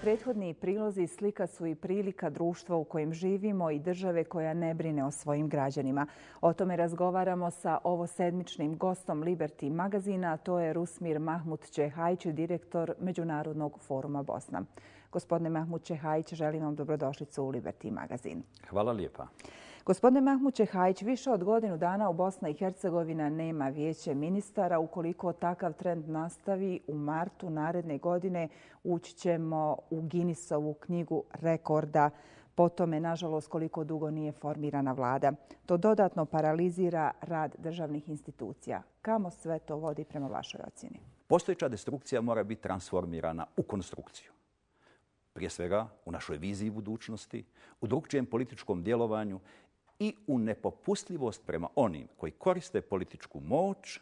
Prethodni prilozi slika su i prilika društva u kojem živimo i države koja ne brine o svojim građanima. O tome razgovaramo sa ovo sedmičnim gostom Liberty magazina, to je Rusmir Mahmut Čehajić, direktor Međunarodnog foruma Bosna. Gospodine Mahmut Čehajić, želim vam dobrodošlicu u Liberty magazin. Hvala lijepa. Gospodine Mahmuće Čehajić, više od godinu dana u Bosna i Hercegovina nema vijeće ministara. Ukoliko takav trend nastavi, u martu naredne godine ući ćemo u Ginisovu knjigu rekorda. Po tome, nažalost, koliko dugo nije formirana vlada. To dodatno paralizira rad državnih institucija. Kamo sve to vodi prema vašoj ocjeni? Postojeća destrukcija mora biti transformirana u konstrukciju. Prije svega u našoj viziji budućnosti, u drugčijem političkom djelovanju i u nepopustljivost prema onim koji koriste političku moć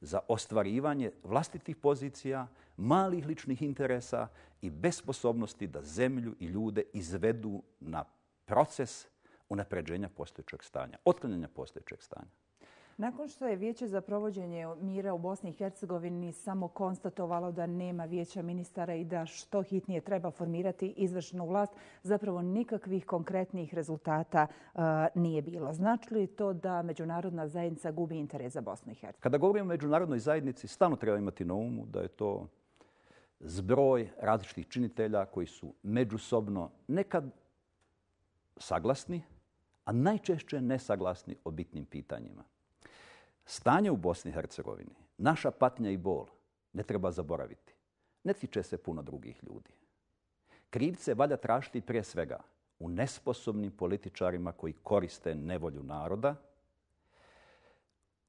za ostvarivanje vlastitih pozicija, malih ličnih interesa i besposobnosti da zemlju i ljude izvedu na proces unapređenja postojećeg stanja, otklanjanja postojećeg stanja. Nakon što je Vijeće za provođenje mira u Bosni i Hercegovini samo konstatovalo da nema Vijeća ministara i da što hitnije treba formirati izvršenu vlast, zapravo nikakvih konkretnih rezultata e, nije bilo. Znači li to da međunarodna zajednica gubi interes za Bosnu i Hercegovini? Kada govorimo o međunarodnoj zajednici, stano treba imati na umu da je to zbroj različitih činitelja koji su međusobno nekad saglasni, a najčešće nesaglasni o bitnim pitanjima. Stanje u Bosni i Hercegovini, naša patnja i bol, ne treba zaboraviti. Ne tiče se puno drugih ljudi. Krivce valja trašiti prije svega u nesposobnim političarima koji koriste nevolju naroda,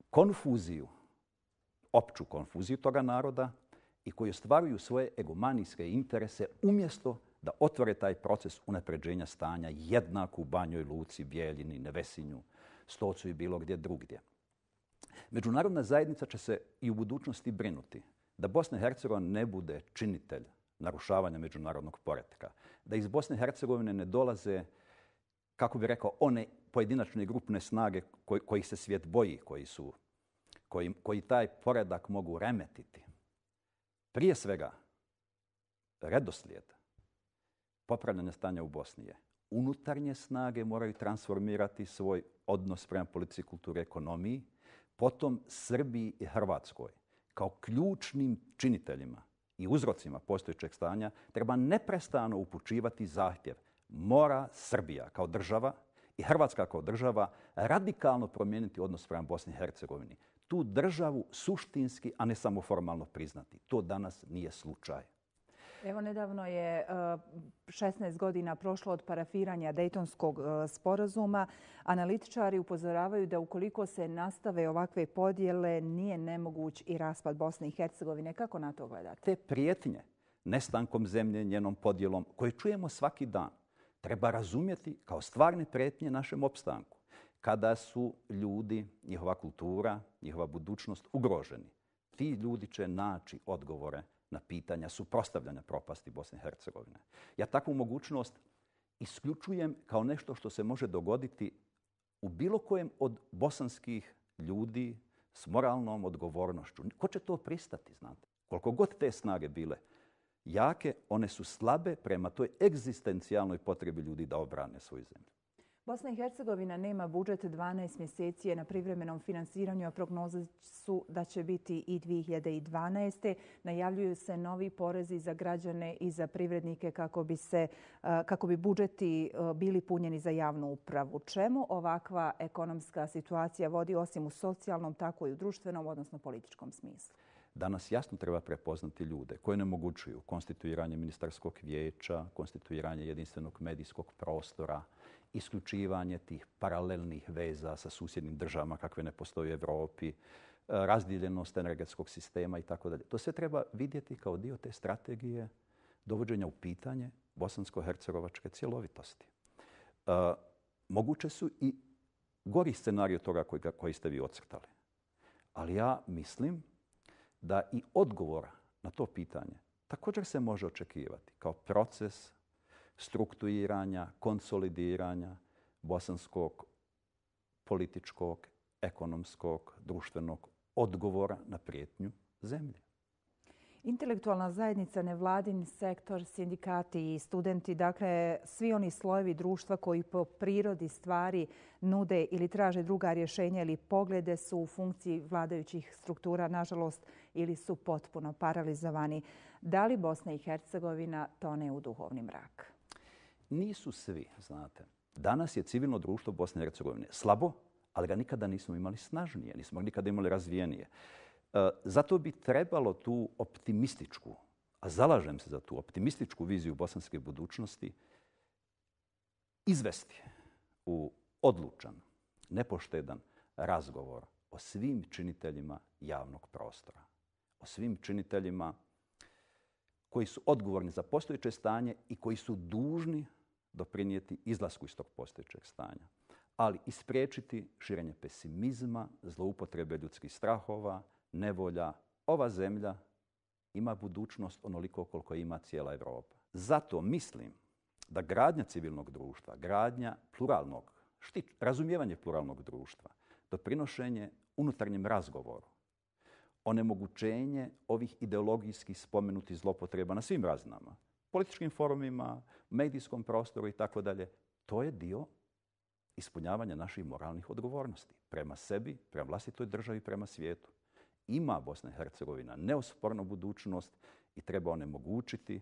konfuziju, opću konfuziju toga naroda i koji ostvaruju svoje egomanijske interese umjesto da otvore taj proces unapređenja stanja jednako u Banjoj Luci, Bijeljini, Nevesinju, Stocu i bilo gdje drugdje. Međunarodna zajednica će se i u budućnosti brinuti da Bosna i Hercegovina ne bude činitelj narušavanja međunarodnog poretka, da iz Bosne i Hercegovine ne dolaze, kako bi rekao, one pojedinačne grupne snage kojih se svijet boji, koji, su, koji, taj poredak mogu remetiti. Prije svega, redoslijed popravljanja stanja u Bosni je unutarnje snage moraju transformirati svoj odnos prema politici, kulturi i ekonomiji, potom Srbiji i Hrvatskoj kao ključnim činiteljima i uzrocima postojećeg stanja treba neprestano upučivati zahtjev mora Srbija kao država i Hrvatska kao država radikalno promijeniti odnos prema Bosni i Hercegovini. Tu državu suštinski, a ne samo formalno priznati. To danas nije slučaj. Evo nedavno je 16 eh, godina prošlo od parafiranja Dejtonskog eh, sporazuma. Analitičari upozoravaju da ukoliko se nastave ovakve podjele, nije nemoguć i raspad Bosne i Hercegovine. Kako na to gledate? Te prijetnje nestankom zemlje, njenom podjelom, koje čujemo svaki dan, treba razumjeti kao stvarne prijetnje našem opstanku. Kada su ljudi, njihova kultura, njihova budućnost ugroženi, ti ljudi će naći odgovore na pitanja suprostavljanja propasti Bosne i Hercegovine. Ja takvu mogućnost isključujem kao nešto što se može dogoditi u bilo kojem od bosanskih ljudi s moralnom odgovornošću. Ko će to pristati, znate? Koliko god te snage bile jake, one su slabe prema toj egzistencijalnoj potrebi ljudi da obrane svoju zemlju. Bosna i Hercegovina nema budžet 12 mjeseci na privremenom finansiranju, a prognoze su da će biti i 2012. Najavljuju se novi porezi za građane i za privrednike kako bi, se, kako bi budžeti bili punjeni za javnu upravu. Čemu ovakva ekonomska situacija vodi osim u socijalnom, tako i u društvenom, odnosno političkom smislu? Danas jasno treba prepoznati ljude koje ne mogućuju konstituiranje ministarskog vijeća, konstituiranje jedinstvenog medijskog prostora, isključivanje tih paralelnih veza sa susjednim državama kakve ne postoje u Evropi, e, razdijeljenost energetskog sistema i tako dalje. To se treba vidjeti kao dio te strategije dovođenja u pitanje bosansko-hercegovačke cjelovitosti. E, moguće su i gori scenarije toga koji ste vi ocrtali. Ali ja mislim da i odgovora na to pitanje također se može očekivati kao proces strukturiranja, konsolidiranja bosanskog političkog, ekonomskog, društvenog odgovora na prijetnju zemlje. Intelektualna zajednica, nevladin sektor, sindikati i studenti, dakle svi oni slojevi društva koji po prirodi stvari nude ili traže druga rješenja ili poglede su u funkciji vladajućih struktura, nažalost, ili su potpuno paralizovani. Da li Bosna i Hercegovina tone u duhovni mrak? Nisu svi, znate. Danas je civilno društvo Bosne i Hercegovine slabo, ali ga nikada nismo imali snažnije, nismo ga nikada imali razvijenije. E, zato bi trebalo tu optimističku, a zalažem se za tu optimističku viziju bosanske budućnosti, izvesti u odlučan, nepoštedan razgovor o svim činiteljima javnog prostora, o svim činiteljima koji su odgovorni za postojeće stanje i koji su dužni doprinijeti izlasku iz tog postojećeg stanja, ali ispriječiti širenje pesimizma, zloupotrebe ljudskih strahova, nevolja. Ova zemlja ima budućnost onoliko koliko ima cijela Evropa. Zato mislim da gradnja civilnog društva, gradnja pluralnog, štič, razumijevanje pluralnog društva, doprinošenje unutarnjem razgovoru, onemogućenje ovih ideologijskih spomenutih zlopotreba na svim razinama, političkim forumima, medijskom prostoru i tako dalje. To je dio ispunjavanja naših moralnih odgovornosti prema sebi, prema vlastitoj državi, prema svijetu. Ima Bosna i Hercegovina neospornu budućnost i treba onemogućiti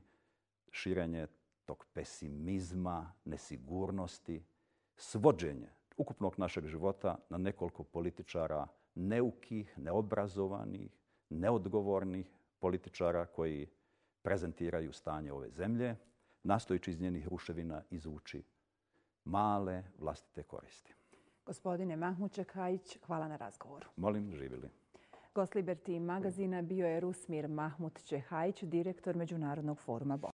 širenje tog pesimizma, nesigurnosti, svođenje ukupnog našeg života na nekoliko političara neukih, neobrazovanih, neodgovornih političara koji prezentiraju stanje ove zemlje, nastojići iz njenih ruševina izvući male vlastite koristi. Gospodine Mahmuće Kajić, hvala na razgovoru. Molim, živili. Gost Liberty magazina bio je Rusmir Mahmut Čehajić, direktor Međunarodnog foruma Bo.